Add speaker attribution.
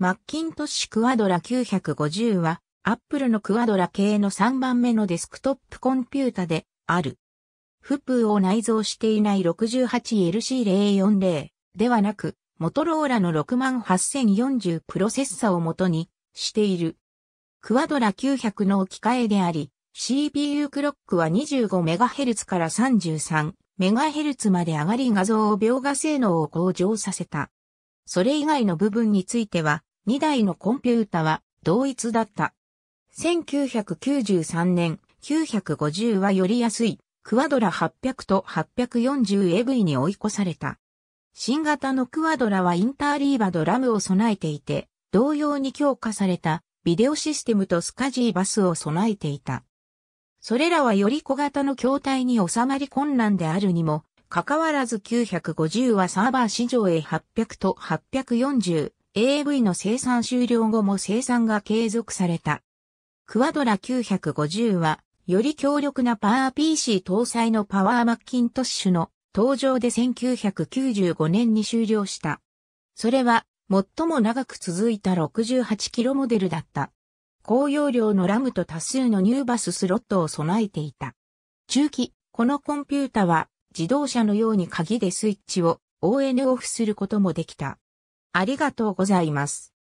Speaker 1: マッキントッシュクワドラ950は、アップルのクワドラ系の3番目のデスクトップコンピュータである。フプーを内蔵していない 68LC040 ではなく、モトローラの68040プロセッサを元にしている。クワドラ900の置き換えであり、CPU クロックは 25MHz から 33MHz まで上がり画像を描画性能を向上させた。それ以外の部分については、2台のコンピュータは同一だった。1993年、950はより安い、クワドラ800と 840AV に追い越された。新型のクワドラはインターリーバドラムを備えていて、同様に強化されたビデオシステムとスカジーバスを備えていた。それらはより小型の筐体に収まり困難であるにも、かかわらず950はサーバー市場へ800と840 AV の生産終了後も生産が継続された。クワドラ950は、より強力なパワー PC 搭載のパワーマッキントッシュの登場で1995年に終了した。それは、最も長く続いた6 8キロモデルだった。高容量のラムと多数のニューバススロットを備えていた。中期、このコンピュータは自動車のように鍵でスイッチを ON オフすることもできた。ありがとうございま
Speaker 2: す。